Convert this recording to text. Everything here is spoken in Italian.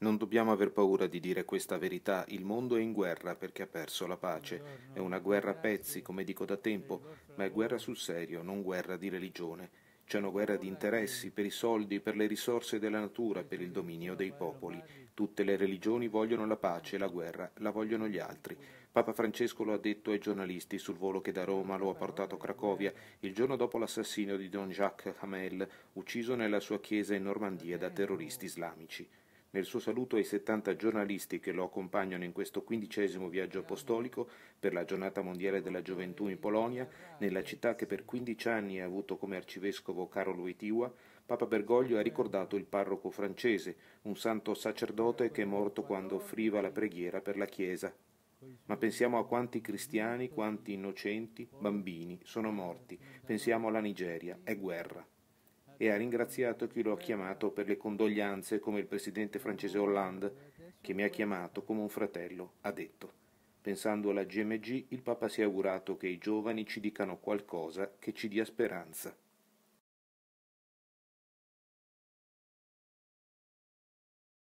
Non dobbiamo aver paura di dire questa verità. Il mondo è in guerra perché ha perso la pace. È una guerra a pezzi, come dico da tempo, ma è guerra sul serio, non guerra di religione. C'è una guerra di interessi, per i soldi, per le risorse della natura, per il dominio dei popoli. Tutte le religioni vogliono la pace, la guerra la vogliono gli altri. Papa Francesco lo ha detto ai giornalisti sul volo che da Roma lo ha portato a Cracovia il giorno dopo l'assassinio di Don Jacques Hamel, ucciso nella sua chiesa in Normandia da terroristi islamici. Nel suo saluto ai 70 giornalisti che lo accompagnano in questo quindicesimo viaggio apostolico per la giornata mondiale della gioventù in Polonia, nella città che per 15 anni ha avuto come arcivescovo Karol Wojtyła, Papa Bergoglio ha ricordato il parroco francese, un santo sacerdote che è morto quando offriva la preghiera per la Chiesa. Ma pensiamo a quanti cristiani, quanti innocenti, bambini sono morti. Pensiamo alla Nigeria, è guerra e ha ringraziato chi lo ha chiamato per le condoglianze come il presidente francese Hollande, che mi ha chiamato come un fratello, ha detto. Pensando alla GMG, il Papa si è augurato che i giovani ci dicano qualcosa che ci dia speranza.